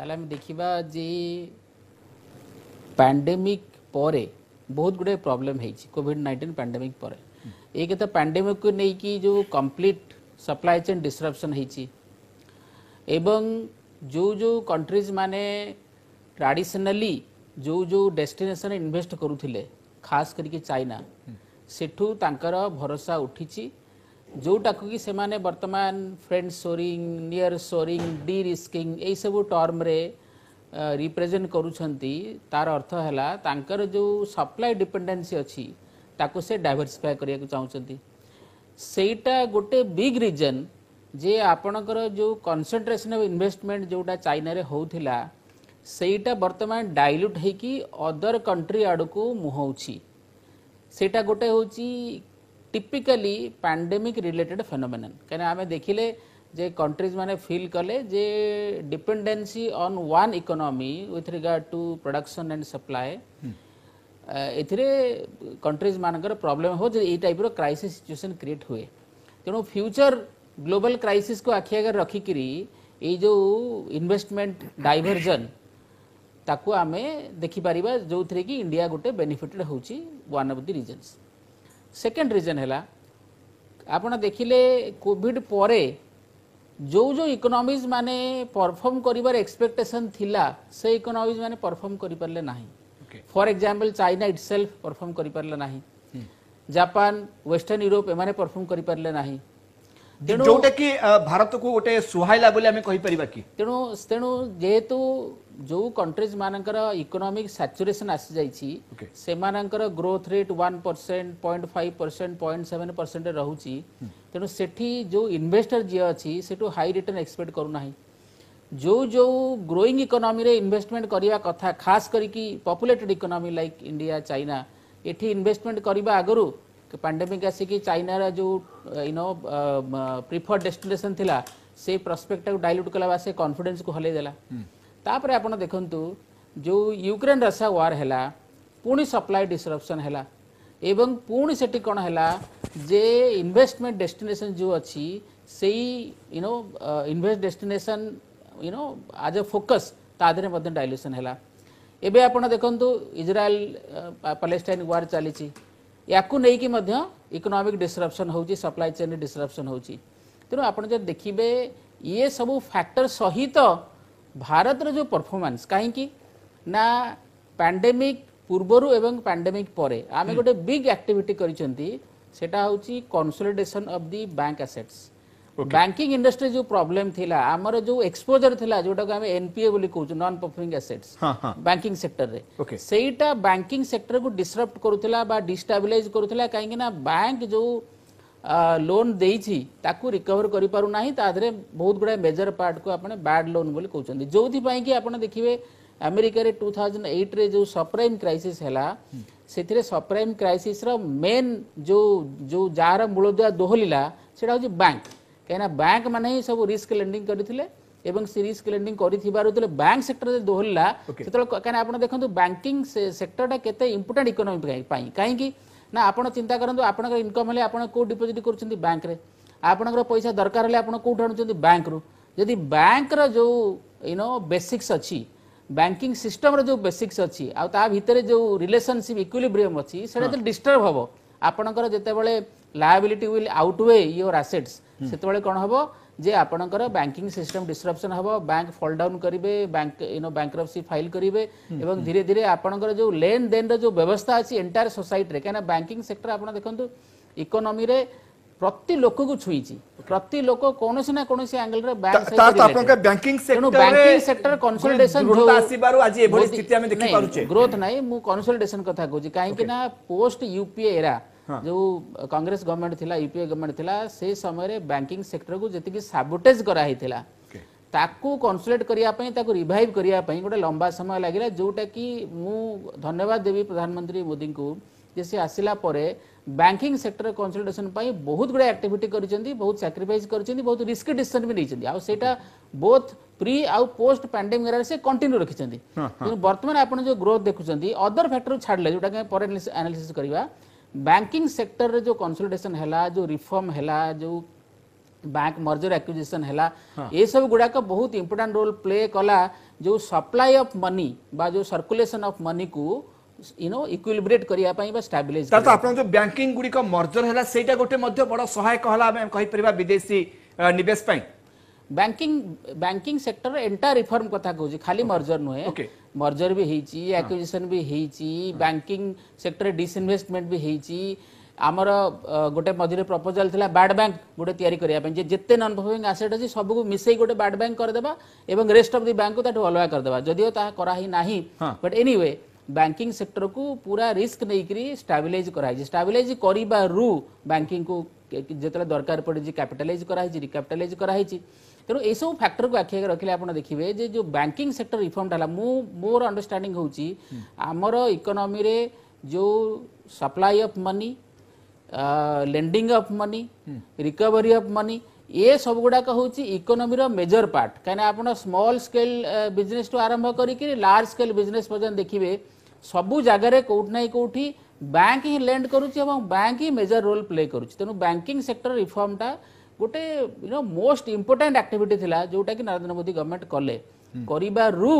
तेल देखा जी पैंडेमिक पर बहुत गुड़े प्रॉब्लम होविड नाइंटीन पैंडेमिक पर एक तो पैंडेमिक को नहीं कि जो कंप्लीट सप्लाई चेन डिस्क्रपसन एवं जो जो कंट्रीज माने ट्रेडिशनली जो जो डेस्टिनेशन इन्वेस्ट करूँ खास करके चाइना सेठू तर भरोसा उठी जोटा कि वर्तमान friendshoring nearshoring derisking यू टर्म्रे रिप्रेजेट कर अर्थ है जो सप्लाय डिपेडेन्सी अच्छी से डायभरसीफाए करने को चाहते सेटा गोटे बिग रिजन जे आपणकर जो कनसनट्रेसन अफ इनभेस्टमेंट जोटा चाइन होता सेटा बर्तमान डायल्यूट होदर कंट्री आड़ को मुहौर सेटा गोटे हूँ टीपिकाली पैंडेमिक रिलेटेड फेनोमेन कहीं आम देखिले जे कंट्रीज मैंने फिल कले जे dependency on one economy with regard to production and supply ए कंट्रीज मानक प्रोब्लेम हो टाइप क्राइसिस सिचुएशन क्रिएट हुए तेणु फ्यूचर ग्लोबल क्राइसिस को आखि आगे रखिकी ये इनभेस्टमेंट डायभरजन ताकू आम देखिपर जो थे कि इंडिया गोटे बेनिफिटेड होन of the reason second reason ହେଲା ଆପଣ ଦେଖିଲେ କୋଭିଡ଼ ପରେ ଯେଉଁ ଯେଉଁ ଇକୋନୋମିକ୍ସ ମାନେ ପରଫର୍ମ କରିବାର ଏକ୍ସପେକ୍ଟେସନ୍ ଥିଲା ସେ ଇକୋନୋମିକ୍ସ ମାନେ ପରଫର୍ମ କରିପାରିଲେ ନାହିଁ for example China itself perform କରିପାରିଲା ନାହିଁ ଜାପାନ ୱେଷ୍ଟର୍ଣ୍ଣ ୟୁରୋପ ଏମାନେ ପରଫର୍ମ କରିପାରିଲେ ନାହିଁ ତେଣୁ ଯେଉଁଟାକି ଭାରତକୁ ଗୋଟେ ସୁହାଇଲା ବୋଲି ଆମେ କହିପାରିବା କି ତେଣୁ ତେଣୁ ଯେହେତୁ जो कंट्रीज मानकर इकोनॉमिक सैचुरेसन आसी जाइए okay. सेमानकर growth rate 1 percent point five percent point seven percent रोचे तेणु सेठी जो इन्वेस्टर जी अच्छी से हाई रिटर्न एक्सपेक्ट करूना जो जो ग्रोईंग इकोनॉमी रे इन्वेस्टमेंट करने कथा खास करके populated economy like India China ये इन्वेस्टमेंट करने आगुरी पांडेमिक आसिक चाइनार जो यूनो प्रिफर्ड डेस्टिनेसन थी से प्रस्पेक्टा को डाइल्यूट कला से कन्फिडेन्स को हलैदेला हम्म. तापर आप देखु जो युक्रेन रशिया वार है पुणी सप्लाय डिसरपसन है पुणी से कौन है जे इनभेस्टमेंट डेस्टेसन जो अच्छी से यूनो इनभेस्ट डेस्टेसन यूनो आज अ फोकस डायल्यूशन है एवं आप देखु इज्राएल पालेटाइन वार चली इकोनॉमिक डिसरप्शन हो सप्लाई चेन डिसरप्शन हो तेणु आप देखिए ये सब फैक्टर सहित तो ଭାରତର ଯେଉଁ ପରଫର୍ମାନ୍ସ କାହିଁକି ନା ପ୍ୟାଣ୍ଡେମିକ୍ ପୂର୍ବରୁ ଏବଂ ପ୍ୟାଣ୍ଡେମିକ୍ ପରେ ଆମେ ଗୋଟେ ବିଗ୍ ଆକ୍ଟିଭିଟି କରିଛନ୍ତି ସେଟା ହେଉଛି consolidation of the bank assets banking industry ଯୋଉ ପ୍ରୋବ୍ଲେମ ଥିଲା ଆମର ଯୋଉ ଏକ୍ସପୋଜର ଥିଲା ଯୋଉଟାକୁ ଆମେ ଏନପିଏ ବୋଲି କହୁଛୁ ନନ୍ ପରଫର୍ମିଂ ଆସେଟ୍ସ ବ୍ୟାଙ୍କିଂ ସେକ୍ଟରରେ ସେଇଟା ବ୍ୟାଙ୍କିଂ ସେକ୍ଟରକୁ ଡିସରପ୍ଟ କରୁଥିଲା ବା ଡିଷ୍ଟାବିଲାଇଜ କରୁଥିଲା କାହିଁକି ନା ବ୍ୟାଙ୍କ ଯୋଉ ଲୋନ୍ ଦେଇଛି ତାକୁ ରିକଭର କରିପାରୁନାହିଁ ତା ଦେହରେ ବହୁତ ଗୁଡ଼ାଏ ମେଜର ପାର୍ଟକୁ ଆପଣ ବ୍ୟାଡ୍ ଲୋନ୍ ବୋଲି କହୁଛନ୍ତି ଯେଉଁଥିପାଇଁ କି ଆପଣ ଦେଖିବେ ଆମେରିକାରେ ଟୁ ଥାଉଜେଣ୍ଡ ଏଇଟ୍ରେ ଯେଉଁ ସପ୍ରାଇମ୍ କ୍ରାଇସିସ୍ ହେଲା ସେଥିରେ ସପ୍ରାଇମ୍ କ୍ରାଇସିସ୍ର ମେନ୍ ଯେଉଁ ଯେଉଁ ଯାହାର ମୂଳଦୁଆ ଦୋହଲିଲା ସେଇଟା ହେଉଛି ବ୍ୟାଙ୍କ କାହିଁକିନା ବ୍ୟାଙ୍କ ମାନେ ହିଁ ସବୁ ରିସ୍କ ଲେଣ୍ଡିଂ କରିଥିଲେ এবং সে রিস্ক লেন্ডিং করিথিবারু যেতলে ব্যাঙ্ক সেক্টর যে দোহলা সেতলে কেন আপনার দেখুন ব্যাঙ্কিং ସେକ୍ଟରଟା କେତେ ইম্পর্টাট ইকোনমি ପାଇଁ କାହିଁକି ନା ଆପଣ ଚିନ୍ତା କରନ୍ତୁ ଆପଣଙ୍କର ଇନକମ୍ ହେଲେ ଆପଣ କେଉଁ ଡିପୋଜିଟ୍ କରୁଛନ୍ତି ବ୍ୟାଙ୍କରେ ଆପଣଙ୍କର ପଇସା ଦରକାର ହେଲେ ଆପଣ କେଉଁଠୁ ଆଣୁଛନ୍ତି ବ୍ୟାଙ୍କରୁ ଯଦି ବ୍ୟାଙ୍କର ଯେଉଁ ୟୁନୋ ବେସିକ୍ସ ଅଛି ବ୍ୟାଙ୍କିଙ୍ଗ ସିଷ୍ଟମର ଯେଉଁ ବେସିକ୍ସ ଅଛି ଆଉ ତା ଭିତରେ ଯେଉଁ ରିଲେସନ୍ସିପ୍ ଇକ୍ୱିଲିବ୍ରିୟମ୍ ଅଛି ସେଇଟା ଯଦି ଡିଷ୍ଟର୍ବ ହେବ ଆପଣଙ୍କର ଯେତେବେଳେ liability will outweigh your assets ସେତେବେଳେ କ'ଣ ହେବ ଯେ ଆପଣଙ୍କର ବ୍ୟାଙ୍କିଂ ସିଷ୍ଟମ୍ ଡିଷ୍ଟରପ୍ସନ୍ ହେବ ବ୍ୟାଙ୍କ ଫଲ୍ ଡାଉନ୍ କରିବେ ବ୍ୟାଙ୍କ ୟୁନୋ ବ୍ୟାଙ୍କରପ୍ସି ଫାଇଲ୍ କରିବେ ଏବଂ ଧୀରେ ଧୀରେ ଆପଣଙ୍କର ଯେଉଁ ଲେନ୍ ଦେନ୍ର ଯେଉଁ ବ୍ୟବସ୍ଥା ଅଛି ଏଣ୍ଟାୟାର ସୋସାଇଟିରେ କାହିଁକିନା ବ୍ୟାଙ୍କିଂ ସେକ୍ଟର ଆପଣ ଦେଖନ୍ତୁ ଇକୋନୋମିରେ ପ୍ରତି ଲୋକକୁ ଛୁଇଁଛି ପ୍ରତି ଲୋକ କୌଣସି ନା କୌଣସି ଆଙ୍ଗେଲରେ ବ୍ୟାଙ୍କ ସେକ୍ଟର କନସୋଲିଡେସନ ଗ୍ରୋଥ ନାହିଁ ମୁଁ କନସୋଲିଡେସନ କଥା କହୁଛି କାହିଁକି ନା ପୋଷ୍ଟ ୟୁପିଏ ଏରା हाँ। जो कांग्रेस गवर्नमेंट थी यूपीए e गवर्नमेंट थी से समय बैंकिंग सेक्टर को जी सबुटेज कराई कनसुलेट करने रिभाइव करने गोटे लंबा समय लगे जोटा कि धन्यवाद देवी प्रधानमंत्री मोदी हाँ, हाँ। को जे सी आसला बैंकिंग सेक्टर कनसल्टेसन बहुत गुड़ा आक्टिट कर बहुत साक्रिफाइस कर बहुत रिस्क डिशन भी नहीं आईटा बोथ प्री आउ पोस्ट पैंडेमिक से कंटिन्यू रखिंट बर्तमान आप ग्रोथ देखुंत अदर फैक्टर छाड़े जो फरेन एनालीसी ବ୍ୟାଙ୍କିଂ ସେକ୍ଟରରେ ଯେଉଁ କନସଲଟେସନ୍ ହେଲା ଯେଉଁ ରିଫର୍ମ ହେଲା ଯେଉଁ ବ୍ୟାଙ୍କ ମର୍ଜର ଆକ୍ୟୁଜିସନ୍ ହେଲା ଏସବୁ ଗୁଡ଼ାକ ବହୁତ ଇମ୍ପୋର୍ଟାଣ୍ଟ ରୋଲ୍ ପ୍ଲେ କଲା ଯେଉଁ ସପ୍ଲାଏ ଅଫ୍ ମନି ବା ଯେଉଁ ସର୍କୁଲେସନ୍ ଅଫ୍ ମନିକୁ ୟୁନୋ ଇକ୍ୱିଲିବ୍ରେଟ୍ କରିବା ପାଇଁ ବା ଷ୍ଟାବିଲାଇଜ୍ ତାହେଲେ ଆପଣ ଯେଉଁ ବ୍ୟାଙ୍କିଂ ଗୁଡ଼ିକ ମର୍ଜର ହେଲା ସେଇଟା ଗୋଟେ ମଧ୍ୟ ବଡ଼ ସହାୟକ ହେଲା ଆମେ କହିପାରିବା ବିଦେଶୀ ନିବେଶ ପାଇଁ ବ୍ୟାଙ୍କିଂ ବ୍ୟାଙ୍କିଂ ସେକ୍ଟର ଏଣ୍ଟା ରିଫର୍ମ କଥା କହୁଛି ଖାଲି ମର୍ଜର ନୁହେଁ मर्जर भी होक्विजिशन हाँ। भी हो बैंकिंग सेक्टर डिसइनभेस्टमेंट भी होती आमर गोटे मझे प्रपोजाल था बैड बैंक गोटे या जिते नन परफर्मिंग आसेट अच्छे सब कुछ मिसाई गोटे बैड बैंक करदे और रेस्ट अफ दि बैंक को अलग करदे जदिनाई बट एनिवे बैंकिंग सेक्टर को पूरा रिस्क नहीं स्टाबिलइज कर स्टाबिलइज करू बैंकिंग को जिते दरकार पड़ी कैपिटालज कर रिकैपिटालज कराई ତେଣୁ ଏସବୁ ଫ୍ୟାକ୍ଟରକୁ ଆଖି ଆଗରେ ରଖିଲେ ଆପଣ ଦେଖିବେ ଯେ ଯେଉଁ ବ୍ୟାଙ୍କିଂ ସେକ୍ଟର ରିଫର୍ମଟା ହେଲା ମୁଁ ମୋର ଅଣ୍ଡରଷ୍ଟାଣ୍ଡିଂ ହେଉଛି ଆମର ଇକୋନୋମିରେ ଯେଉଁ supply of money lending of money recovery of money ଏସବୁ ଗୁଡ଼ାକ ହେଉଛି ଇକୋନୋମିର ମେଜର ପାର୍ଟ କାହିଁକିନା ଆପଣ ସ୍ମଲ୍ ସ୍କେଲ୍ ବିଜନେସ୍ଠୁ ଆରମ୍ଭ କରିକି ଲାର୍ଜ ସ୍କେଲ୍ ବିଜନେସ୍ ପର୍ଯ୍ୟନ୍ତ ଦେଖିବେ ସବୁ ଜାଗାରେ କେଉଁଠି ନାହିଁ କେଉଁଠି ବ୍ୟାଙ୍କ ହିଁ ଲେଣ୍ଡ କରୁଛି ଏବଂ ବ୍ୟାଙ୍କ ହିଁ ମେଜର ରୋଲ୍ ପ୍ଲେ କରୁଛି ତେଣୁ ବ୍ୟାଙ୍କିଂ ସେକ୍ଟର ରିଫର୍ମଟା ଗୋଟେ ୟୁନୋ ମୋଷ୍ଟ ଇମ୍ପୋର୍ଟାଣ୍ଟ ଆକ୍ଟିଭିଟି ଥିଲା ଯେଉଁଟାକି ନରେନ୍ଦ୍ର ମୋଦି ଗଭର୍ଣ୍ଣମେଣ୍ଟ କଲେ କରିବାରୁ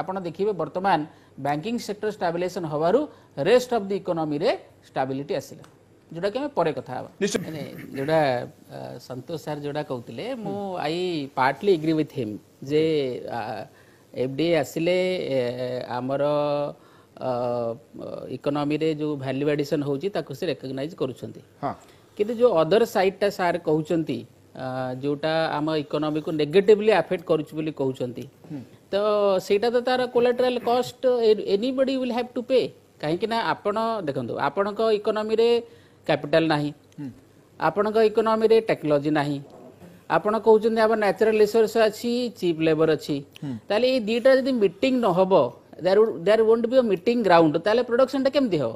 ଆପଣ ଦେଖିବେ ବର୍ତ୍ତମାନ ବ୍ୟାଙ୍କିଙ୍ଗ ସେକ୍ଟର ଷ୍ଟାବିଲାଇଜେସନ୍ ହେବାରୁ ରେଷ୍ଟ ଅଫ୍ ଦି ଇକୋନୋମିରେ ଷ୍ଟାବିଲିଟି ଆସିଲା ଯେଉଁଟାକି ଆମେ ପରେ କଥା ହେବା ମାନେ ଯେଉଁଟା ସନ୍ତୋଷ ସାର୍ ଯେଉଁଟା କହୁଥିଲେ ମୁଁ I partly agree with him ଯେ ଏଫ୍ ଡି ଆସିଲେ ଆମର ଇକୋନୋମିରେ ଯେଉଁ ଭ୍ୟାଲ୍ୟୁ ଆଡ଼ିସନ୍ ହେଉଛି ତାକୁ ସେ ରେକଗ୍ନାଇଜ୍ କରୁଛନ୍ତି ହଁ କିନ୍ତୁ ଯେଉଁ ଅଦର ସାଇଡ଼୍ଟା ସାର୍ କହୁଛନ୍ତି ଯେଉଁଟା ଆମ ଇକୋନୋମିକୁ ନେଗେଟିଭଲି ଆଫେକ୍ଟ କରୁଛି ବୋଲି କହୁଛନ୍ତି ତ ସେଇଟା ତ ତାର collateral cost anybody will have to pay କାହିଁକିନା ଆପଣ ଦେଖନ୍ତୁ ଆପଣଙ୍କ ଇକୋନୋମିରେ କ୍ୟାପିଟାଲ୍ ନାହିଁ ଆପଣଙ୍କ ଇକୋନୋମିରେ ଟେକ୍ନୋଲୋଜି ନାହିଁ ଆପଣ କହୁଛନ୍ତି ଆମର ନ୍ୟାଚୁରାଲ୍ ରିସୋର୍ସ ଅଛି ଚିପ୍ ଲେବର୍ ଅଛି ତାହେଲେ ଏଇ ଦୁଇଟା ଯଦି ମିଟିଂ ନହବ there won't be meeting ground ତାହେଲେ ପ୍ରଡକ୍ସନଟା କେମିତି ହେବ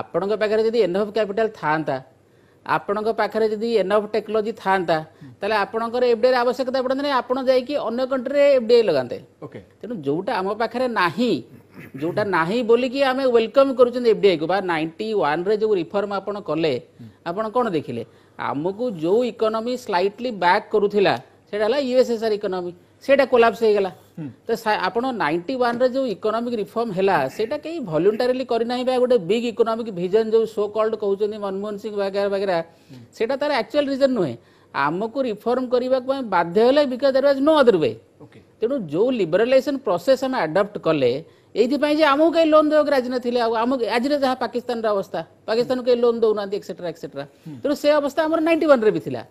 ଆପଣଙ୍କ ପାଖରେ ଯଦି ଏନହଫ୍ କ୍ୟାପିଟାଲ୍ ଥାଆନ୍ତା ଆପଣଙ୍କ ପାଖରେ ଯଦି ଏନଫ୍ ଟେକ୍ନୋଲୋଜି ଥାଆନ୍ତା ତାହେଲେ ଆପଣଙ୍କର ଏଫ୍ଡିଆଇର ଆବଶ୍ୟକତା ପଡ଼ନ୍ତା ନାହିଁ ଆପଣ ଯାଇକି ଅନ୍ୟ କଣ୍ଟ୍ରିରେ ଏଫ୍ଡିଆଇ ଲଗାନ୍ତେ ତେଣୁ ଯେଉଁଟା ଆମ ପାଖରେ ନାହିଁ ଯେଉଁଟା ନାହିଁ ବୋଲିକି ଆମେ ୱେଲକମ୍ କରୁଛନ୍ତି ଏଫ୍ଡିଆଇକୁ ବା ନାଇଣ୍ଟି ୱାନ୍ରେ ଯେଉଁ ରିଫର୍ମ ଆପଣ କଲେ ଆପଣ କ'ଣ ଦେଖିଲେ ଆମକୁ ଯେଉଁ ଇକୋନୋମି ସ୍ଲାଇଟଲି ବ୍ୟାକ୍ କରୁଥିଲା ସେଇଟା ହେଲା ୟୁଏସ୍ଏସ୍ଆର୍ ଇକୋନୋମି ସେଇଟା କୋଲାପ୍ସ ହେଇଗଲା ତ ଆପଣ ନାଇଣ୍ଟି ୱାନ୍ରେ ଯେଉଁ ଇକୋନୋମିକ୍ ରିଫର୍ମ ହେଲା ସେଇଟା କେହି ଭଲ୍ୟୁଣ୍ଟାରିଲି କରିନାହିଁ ବା ଗୋଟେ ବିଗ୍ ଇକୋନୋମିକ୍ ଭିଜନ୍ ଯେଉଁ ସୋ କଲ୍ଡ କହୁଛନ୍ତି ମନମୋହନ ସିଂ ବଗେରା ବଗେରା ସେଇଟା ତାର ଆକ୍ଚୁଆଲ ରିଜନ୍ ନୁହେଁ ଆମକୁ ରିଫର୍ମ କରିବା ପାଇଁ ବାଧ୍ୟ ହେଲେ because there was no other way ତେଣୁ ଯେଉଁ ଲିବରାଲାଇଜେସନ୍ ପ୍ରୋସେସ୍ ଆମେ ଆଡପ୍ଟ କଲେ ଏଇଥିପାଇଁ ଯେ ଆମକୁ କେହି ଲୋନ୍ ଦେବାକୁ ରାଜି ନଥିଲେ ଆଉ ଆମ ଆଜିର ଯାହା ପାକିସ୍ତାନର ଅବସ୍ଥା ପାକିସ୍ତାନକୁ କେହି ଲୋନ୍ ଦେଉନାହାନ୍ତି ଏକ୍ସେଟ୍ରା ଏକ୍ସେଟ୍ରା ତେଣୁ ସେ ଅବସ୍ଥା ଆମର ନାଇଣ୍ଟି ୱାନ୍ରେ ବି ଥିଲା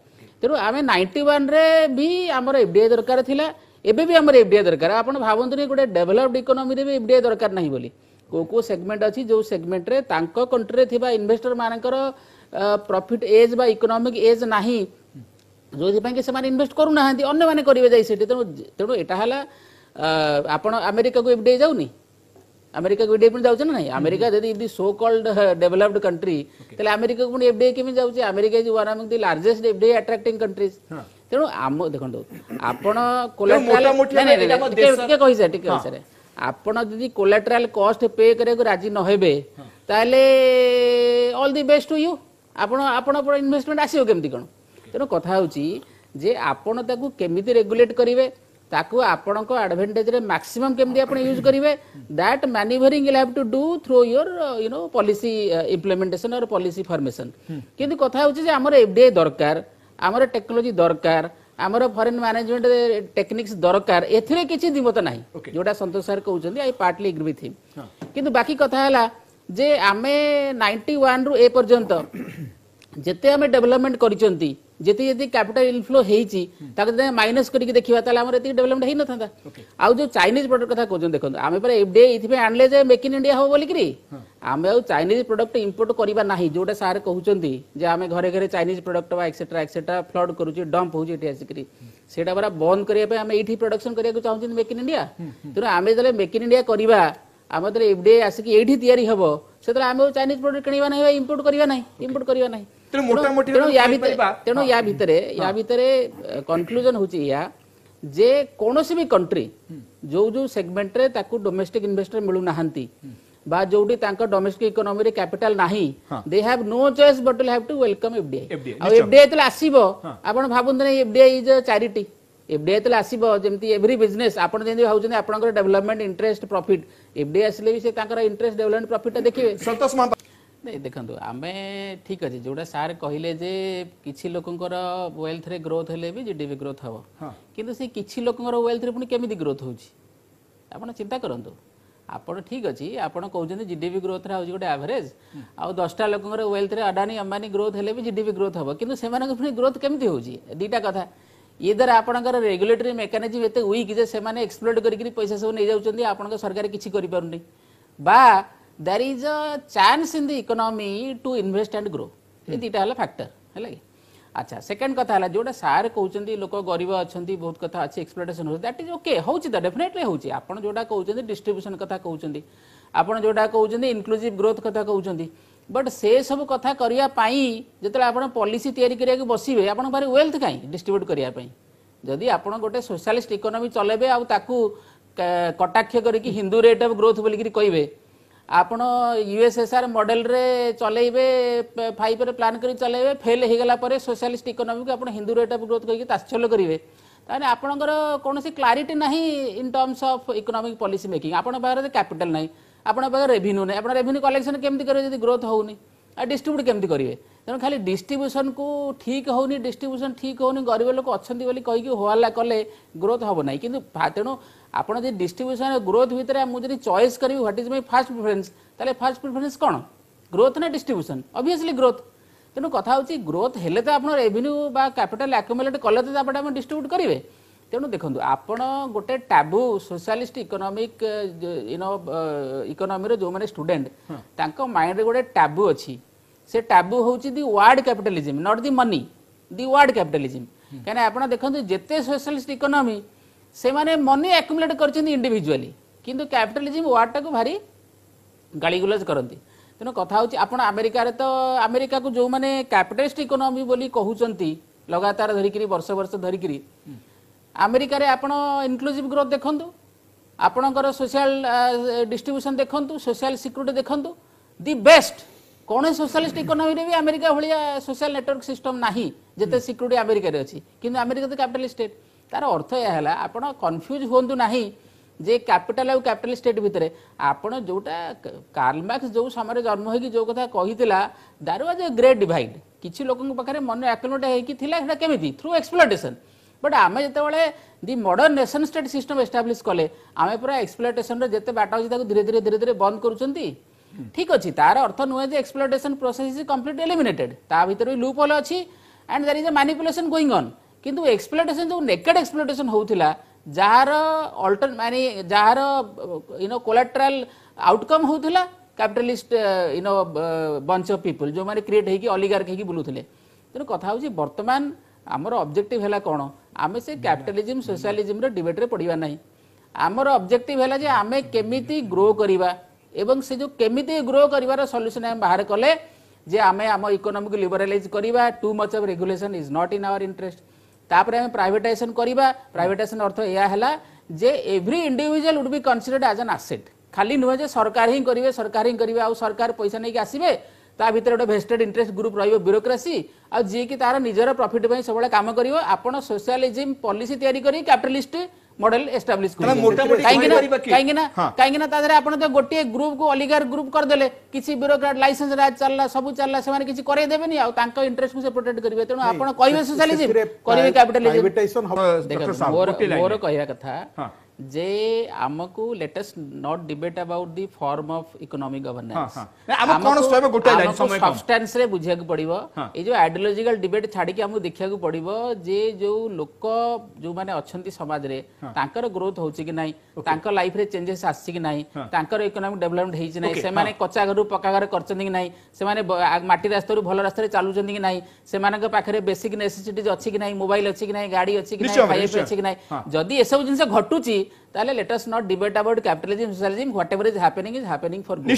ତେଣୁ ଆମେ ନାଇଣ୍ଟି ୱାନ୍ରେ ବି ଆମର ଏଫ୍ ଡି ଆଇ ଦରକାର ଥିଲା एबे भी आमर एफडीआई दरकार आप भावतनी गोटे डेभलपड इकोनोमी भी एफडीआई दरकार ना बोली को को सेगमेंट अच्छी जो सेगमेंट कंट्री थी इनभेस्टर मानक प्रॉफिट एज बा इकोनॉमिक एज ना जो कि इनभेस्ट करूना अन्न मैंने करेंगे जाए तेणु तेणु यहाँ आप आमेरिका को एफडीआई जाऊनी अमेरिका को एफडीआई जाऊँ ना नहीं अमेरिका जब इफ्टी सो कल्ड डेवलप्ड कंट्री तेल अमेरिका को एफडीआई केमी जाऊँ America is one of the largest FDI attract countries ତେଣୁ ଆମ ଦେଖନ୍ତୁ ଆପଣ ଟିକେ କହିସାର ଟିକେ କହିସାର ଆପଣ ଯଦି କୋଲାଟ୍ରାଲ କଷ୍ଟ ପେ କରିବାକୁ ରାଜି ନହେବେ ତାହେଲେ all the best to you ଆପଣ ଆପଣଙ୍କର ଇନଭେଷ୍ଟମେଣ୍ଟ ଆସିବ କେମିତି କ'ଣ ତେଣୁ କଥା ହେଉଛି ଯେ ଆପଣ ତାକୁ କେମିତି ରେଗୁଲେଟ୍ କରିବେ ତାକୁ ଆପଣଙ୍କ ଆଡ଼ଭାଣ୍ଟେଜରେ ମ୍ୟାକ୍ସିମମ୍ କେମିତି ଆପଣ ୟୁଜ୍ କରିବେ that manoeuvring you have to do through your you know policy implementation or policy formation କିନ୍ତୁ କଥା ହେଉଛି ଯେ ଆମର ଏଫ୍ ଡି ଆଇ ଦରକାର ଆମର ଟେକ୍ନୋଲୋଜି ଦରକାର ଆମର ଫରେନ୍ ମ୍ୟାନେଜମେଣ୍ଟ ଟେକ୍ନିକ୍ସ ଦରକାର ଏଥିରେ କିଛି ଦ୍ୱିମତ ନାହିଁ ଯୋଉଟା ସନ୍ତୋଷ ସାର୍ କହୁଛନ୍ତି I partly agree with him କିନ୍ତୁ ବାକି କଥା ହେଲା ଯେ ଆମେ ନାଇଣ୍ଟି ୱାନ୍ରୁ ଏ ପର୍ଯ୍ୟନ୍ତ ଯେତେ ଆମେ ଡେଭଲପମେଣ୍ଟ କରିଛନ୍ତି ଯେତିକି ଯେତିକି କ୍ୟାପିଟାଲ ଇନଫ୍ଲୋ ହେଇଛି ତାକୁ ଯଦି ମାଇନସ୍ କରିକି ଦେଖିବା ତାହେଲେ ଆମର ଏତିକି ଡେଭଲପମେଣ୍ଟ ହେଇନଥାନ୍ତା ଆଉ ଯୋଉ ଚାଇନିଜ୍ ପ୍ରଡକ୍ଟ କଥା କହୁଛନ୍ତି ଦେଖନ୍ତୁ ଆମେ ପରେ ଏଫଡିଆଇ ଏଇଥିପାଇଁ ଆଣିଲେ ଯେ ମେକ୍ ଇନ୍ ଇଣ୍ଡିଆ ହବ ବୋଲିକିରି ଆମେ ଆଉ ଚାଇନିଜ୍ ପ୍ରଡକ୍ଟ ଇମ୍ପୋର୍ଟ କରିବା ନାହିଁ ଯୋଉଟା ସାର୍ କହୁଛନ୍ତି ଯେ ଆମେ ଘରେ ଘରେ ଚାଇନିଜ୍ ପ୍ରଡକ୍ଟ ବା ଏକ୍ସେଟ୍ରା ଏକ୍ସେଟ୍ରା ଫ୍ଲଡ୍ କରୁଛି ଡମ୍ପ ହେଉଛି ଏଠି ଆସିକିରି ସେଇଟା ପରା ବନ୍ଦ କରିବା ପାଇଁ ଆମେ ଏଇଠି ପ୍ରଡକ୍ସନ୍ କରିବାକୁ ଚାହୁଁଛନ୍ତି ମେକ୍ ଇନ୍ ଇଣ୍ଡିଆ ତେଣୁ ଆମେ ଯେତେବେଳେ ମେକ୍ ଇନ୍ ଇଣ୍ଡିଆ କରିବା ଆମେ ଯେତେବେଳେ ଏଫଡିଆଇ ଆସିକି ଏଇଠି ତିଆରି ହବ ସେତେବେଳେ ଆମେ ଚାଇନିଜ୍ ପ୍ରଡକ୍ଟ କିଣିବା ନାହିଁ ବା ଇମ୍ପୋର୍ଟ କରିବା ନାହିଁ ଇମ୍ପୋର୍ଟ କରିବା ନାହିଁ ତେଣୁ ମୋଟାମୋଟି ତେଣୁ ୟା ଭିତରେ ୟା ଭିତରେ କନକ୍ଲୁଜନ ହେଉଛି ଏହା ଯେ କୌଣସି ବି କଣ୍ଟ୍ରି ଯୋଉ ଯୋଉ ସେଗମେଣ୍ଟରେ ତାକୁ ଡୋମେଷ୍ଟିକ ଇନଭେଷ୍ଟର ମିଳୁନାହାନ୍ତି বা যোটি তাঙ্ক ডোমেস্টিক ইকোনমিরে ক্যাপিটাল নাহি they have no choice but will have to welcome FDI আর এফডিআই যেতলে আসিব আপন ভাবুন FDI is a charity FDI যেতলে আসিব যেমতি এভরি বিজনেস আপন যেমতি ভাবুছেন আপনার ডেভেলপমেন্ট ইন্টারেস্ট প্রফিট এফডিআই আসলে বি সে তাঙ্কর ইন্টারেস্ট ডেভেলপমেন্ট প্রফিটটা দেখিবে সন্তোষ মহাপাত্র नहीं देखो आम ठीक अच्छे जोड़ा सार कहले कि लोकर वेल्थ रे ग्रोथ हेले भी जी डी ग्रोथ हम कि लोकर वेल्थ रे पुणी केमी ग्रोथ हो चिंता करूँ आप ठीक अच्छे आपड़ जी डी ग्रोथ रे गोटे आवरेज आउ दसटा लोकर वेल्थ रे अडानी अंबानी ग्रोथ हेले भी जी डी ग्रोथ हम कि पुणी ग्रोथ केमी हो दुटा कथ इधर आपर रेगुलेटरी मेकानिजम एत विक्जे एक्सप्लोर कर पैसा सब नहीं जा सरकार किसी कर there is a chance in the economy to invest and grow ଏ ଦୁଇଟା ହେଲା ଫ୍ୟାକ୍ଟର ହେଲା କି ଆଚ୍ଛା ସେକେଣ୍ଡ କଥା ହେଲା ଯୋଉଟା ସାର୍ କହୁଛନ୍ତି ଲୋକ ଗରିବ ଅଛନ୍ତି ବହୁତ କଥା ଅଛି ଏକ୍ସପ୍ଲୋଟେସନ୍ ହେଉଛି ଦ୍ୟାଟ୍ ଇଜ୍ ଓକେ ହେଉଛି ତ ଡେଫିନେଟଲି ହେଉଛି ଆପଣ ଯୋଉଟା କହୁଛନ୍ତି ଡିଷ୍ଟ୍ରିବ୍ୟୁସନ୍ କଥା କହୁଛନ୍ତି ଆପଣ ଯୋଉଟା କହୁଛନ୍ତି ଇନକ୍ଲୁସିଭ୍ ଗ୍ରୋଥ୍ କଥା କହୁଛନ୍ତି ବଟ୍ ସେସବୁ କଥା କରିବା ପାଇଁ ଯେତେବେଳେ ଆପଣ ପଲିସି ତିଆରି କରିବାକୁ ବସିବେ ଆପଣଙ୍କ ପାଖରେ ୱେଲ୍ଥ କାହିଁ ଡିଷ୍ଟ୍ରିବ୍ୟୁଟ୍ କରିବା ପାଇଁ ଯଦି ଆପଣ ଗୋଟେ ସୋସିଆଲିଷ୍ଟ ଇକୋନୋମି ଚଲେଇବେ ଆଉ ତାକୁ କଟାକ୍ଷ କରିକି ହିନ୍ଦୁ ରେଟ୍ ଅଫ୍ ଗ୍ରୋଥ୍ ବୋଲିକିରି କହିବେ ଆପଣ ୟୁଏସ୍ଏସ୍ଆର୍ ମଡ଼େଲରେ ଚଲେଇବେ ଫାଇଭରେ ପ୍ଲାନ୍ କରି ଚଲେଇବେ ଫେଲ୍ ହେଇଗଲା ପରେ ସୋସିଆଲିଷ୍ଟ ଇକୋନୋମିକୁ ଆପଣ ହିନ୍ଦୁ ରେଟ୍ ଅଫ୍ ଗ୍ରୋଥ୍ କହିକି ତାତ୍ସଲ୍ୟ କରିବେ ତାହେଲେ ଆପଣଙ୍କର କୌଣସି କ୍ଲାରିଟି ନାହିଁ in terms of economic policy making ଆପଣଙ୍କ ପାଖରେ କ୍ୟାପିଟାଲ୍ ନାହିଁ ଆପଣଙ୍କ ପାଖରେ ରେଭିନ୍ୟୁ ନାହିଁ ଆପଣ ରେଭିନ୍ୟୁ କଲେକ୍ସନ୍ କେମିତି କରିବେ ଯଦି ଗ୍ରୋଥ୍ ହେଉନି ଆଉ ଡିଷ୍ଟ୍ରିବ୍ୟୁଟ୍ କେମିତି କରିବେ ତେଣୁ ଖାଲି ଡିଷ୍ଟ୍ରିବ୍ୟୁସନ୍କୁ ଠିକ୍ ହେଉନି ଡିଷ୍ଟ୍ରିବ୍ୟୁସନ୍ ଠିକ୍ ହେଉନି ଗରିବ ଲୋକ ଅଛନ୍ତି ବୋଲି କହିକି ହୋହାଲ୍ଲା କଲେ ଗ୍ରୋଥ୍ ହେବ ନାହିଁ କିନ୍ତୁ ତେଣୁ ଆପଣ ଯଦି ଡିଷ୍ଟ୍ରିବ୍ୟୁସନ୍ ଗ୍ରୋଥ୍ ଭିତରେ ମୁଁ ଯଦି ଚଏସ୍ କରିବି what is my first preference ତାହେଲେ ଫାଷ୍ଟ ପ୍ରିଫରେନ୍ସ କ'ଣ ଗ୍ରୋଥ୍ ନା ଡିଷ୍ଟ୍ରିବ୍ୟୁସନ୍ ଅଭିୟସ୍ଲି ଗ୍ରୋଥ୍ ତେଣୁ କଥା ହେଉଛି ଗ୍ରୋଥ୍ ହେଲେ ତ ଆପଣ ରେଭିନ୍ୟୁ ବା କ୍ୟାପିଟାଲ ଆକ୍ୟୁମୁଲେଟ୍ କଲେ ତ ତାପରେ ଆପଣ ଡିଷ୍ଟ୍ରିବ୍ୟୁଟ୍ କରିବେ ତେଣୁ ଦେଖନ୍ତୁ ଆପଣ ଗୋଟେ ଟାବୁ ସୋସିଆଲିଷ୍ଟ ଇକୋନୋମିକ୍ ୟୁନୋ ଇକୋନୋମିର ଯେଉଁମାନେ ଷ୍ଟୁଡେଣ୍ଟ ତାଙ୍କ ମାଇଣ୍ଡରେ ଗୋଟେ ଟାବୁ ଅଛି ସେ ଟାବୁ ହେଉଛି the word capitalism not the money the word capitalism କାହିଁକିନା ଆପଣ ଦେଖନ୍ତୁ ଯେତେ ସୋସିଆଲିଷ୍ଟ ଇକୋନୋମି ସେମାନେ ମନି ଆକୁମୁଲେଟ୍ କରିଛନ୍ତି ଇଣ୍ଡିଭିଜୁଆଲି କିନ୍ତୁ କ୍ୟାପିଟାଲିଜିମ୍ ୱାର୍ଡ଼ଟାକୁ ଭାରି ଗାଳିଗୁଲାଜ କରନ୍ତି ତେଣୁ କଥା ହେଉଛି ଆପଣ ଆମେରିକାରେ ତ ଆମେରିକାକୁ ଯେଉଁମାନେ କ୍ୟାପିଟାଲିଷ୍ଟ ଇକୋନୋମି ବୋଲି କହୁଛନ୍ତି ଲଗାତାର ଧରିକିରି ବର୍ଷ ବର୍ଷ ଧରିକିରି ଆମେରିକାରେ ଆପଣ ଇନକ୍ଲୁସିଭ୍ ଗ୍ରୋଥ ଦେଖନ୍ତୁ ଆପଣଙ୍କର ସୋସିଆଲ ଡିଷ୍ଟ୍ରିବ୍ୟୁସନ୍ ଦେଖନ୍ତୁ ସୋସିଆଲ ସିକ୍ୟୁରିଟି ଦେଖନ୍ତୁ ଦି ବେଷ୍ଟ କୌଣସି ସୋସିଆଲିଷ୍ଟ ଇକୋନୋମିରେ ବି ଆମେରିକା ଭଳିଆ ସୋସିଆଲ ନେଟୱାର୍କ ସିଷ୍ଟମ୍ ନାହିଁ ଯେତେ ସିକ୍ୟୁରିଟି ଆମେରିକାରେ ଅଛି କିନ୍ତୁ ଆମେରିକା ତ କ୍ୟାପିଟାଲିଷ୍ଟ ଷ୍ଟେଟ୍ ତାର ଅର୍ଥ ଏହା ହେଲା ଆପଣ କନଫ୍ୟୁଜ୍ ହୁଅନ୍ତୁ ନାହିଁ ଯେ କ୍ୟାପିଟାଲ ଆଉ କ୍ୟାପିଟାଲ ଷ୍ଟେଟ୍ ଭିତରେ ଆପଣ ଯେଉଁଟା କାର୍ଲମାର୍କ୍ସ ଯେଉଁ ସମୟରେ ଜନ୍ମ ହୋଇକି ଯେଉଁ କଥା କହିଥିଲା ଦାରୁ ଆଜ୍ ଏ ଗ୍ରେଟ୍ ଡିଭାଇଡ୍ କିଛି ଲୋକଙ୍କ ପାଖରେ ମନ ଆକଲନଟା ହେଇକି ଥିଲା ସେଟା କେମିତି ଥ୍ରୁ ଏକ୍ସପ୍ଲୋଟେସନ୍ ବଟ୍ ଆମେ ଯେତେବେଳେ the modern nation state system establish କଲେ ଆମେ ପୁରା ଏକ୍ସପ୍ଲୋଟେସନ୍ର ଯେତେ ବାଟ ଅଛି ତାକୁ ଧୀରେ ଧୀରେ ଧୀରେ ଧୀରେ ବନ୍ଦ କରୁଛନ୍ତି ଠିକ ଅଛି ତାର ଅର୍ଥ ନୁହେଁ ଯେ exploitation process is complete eliminated ତା ଭିତରେ ବି ଲୁପ୍ ହୋଲ୍ ଅଛି and there is a manipulation going on କିନ୍ତୁ ଏକ୍ସପ୍ଲୋଟେସନ୍ ଯେଉଁ ନେକେଡ୍ ଏକ୍ସପ୍ଲୋଟେସନ୍ ହେଉଥିଲା ଯାହାର ଅଲ୍ଟର ମାନେ ଯାହାର ୟୁନୋ କୋଲାଟ୍ରାଲ୍ ଆଉଟକମ୍ ହେଉଥିଲା capitalist you know bunch of people ଯେଉଁମାନେ କ୍ରିଏଟ୍ ହେଇକି ଅଲିଗାର୍କ ହେଇକି ବୁଲୁଥିଲେ ତେଣୁ କଥା ହେଉଛି ବର୍ତ୍ତମାନ ଆମର ଅବଜେକ୍ଟିଭ୍ ହେଲା କ'ଣ ଆମେ ସେ କ୍ୟାପିଟାଲିଜିମ୍ ସୋସିଆଲିଜିମ୍ର ଡିବେଟ୍ରେ ପଡ଼ିବା ନାହିଁ ଆମର ଅବଜେକ୍ଟିଭ୍ ହେଲା ଯେ ଆମେ କେମିତି ଗ୍ରୋ କରିବା ଏବଂ ସେ ଯେଉଁ କେମିତି ଗ୍ରୋ କରିବାର ସଲ୍ୟୁସନ୍ ଆମେ ବାହାର କଲେ ଯେ ଆମେ ଆମ ଇକୋନୋମିକୁ ଲିବରାଲାଇଜ୍ କରିବା too much of regulation is not in our interest ତାପରେ ଆମେ ପ୍ରାଇଭେଟାଇଜେସନ୍ କରିବା ପ୍ରାଇଭେଟାଇଜେସନ୍ ଅର୍ଥ ଏହା ହେଲା ଯେ every individual would be considered as an asset ଖାଲି ନୁହେଁ ଯେ ସରକାର ହିଁ କରିବେ ସରକାର ହିଁ କରିବେ ଆଉ ସରକାର ପଇସା ନେଇକି ଆସିବେ ତା ଭିତରେ ଗୋଟେ ଭେଷ୍ଟେଡ୍ ଇଣ୍ଟରେଷ୍ଟ ଗ୍ରୁପ୍ ରହିବ ବ୍ୟୁରୋକ୍ରାସି ଆଉ ଯିଏକି ତାର ନିଜର ପ୍ରଫିଟ୍ ପାଇଁ ସବୁବେଳେ କାମ କରିବ ଆପଣ ସୋସିଆଲିଜିମ୍ ପଲିସି ତିଆରି କରି କ୍ୟାପିଟାଲିଷ୍ଟ मॉडल एस्टाब्लिश करेंगे गोटे ग्रुप को अलिगार ग्रुप कर करदे किसी ब्यूरोक्राट लाइसेंस राज चलला सब चलला से किसी करे देबेनी आ तांको इंटरेस्ट को से प्रोटेक्ट करिवे तेनु आपण कहिवे सोशलिज्म करिवे कैपिटलिज्म मोर मोर कहिया कथा যে আমাକୁ let us not debate about the form of economic governance substance ରେ ବୁଝିବାକୁ ପଡିବ ଏଇ ଯୋଉ ଆଇଡିଓଲୋଜିକାଲ ଡିବେଟ୍ ଛାଡିକି ଆମକୁ ଦେଖିବାକୁ ପଡିବ ଯେ ଯୋଉ ଲୋକ ଯୋଉମାନେ ଅଛନ୍ତି ସମାଜରେ ତାଙ୍କର ଗ୍ରୋଥ ହଉଛି କି ନାହିଁ ତାଙ୍କ ଲାଇଫରେ ଚେଞ୍ଜେସ ଆସିଛି କି ନାହିଁ ତାଙ୍କର ଇକୋନୋମିକ ଡେଭଲପମେଣ୍ଟ ହେଇଛି ନାହିଁ ସେମାନେ କଚା ଘରୁ ପକ୍କା ଘର କରିଛନ୍ତି କି ନାହିଁ ସେମାନେ ମାଟି ରାସ୍ତାରୁ ଭଲ ରାସ୍ତାରେ ଚାଲୁଛନ୍ତି କି ନାହିଁ ସେମାନଙ୍କ ପାଖରେ ବେସିକ ନେସେସିଟିଜ ଅଛି କି ନାହିଁ ମୋବାଇଲ ଅଛି କି ନାହିଁ ଗାଡି ଅଛି କି ନାହିଁ ଖାଇବା ଅଛି କି ନାହିଁ ଯଦି ଏସବୁ ଜିନିଷ ଘଟୁଛି তাহলে let us not debate about capitalism socialism whatever is happening is happening for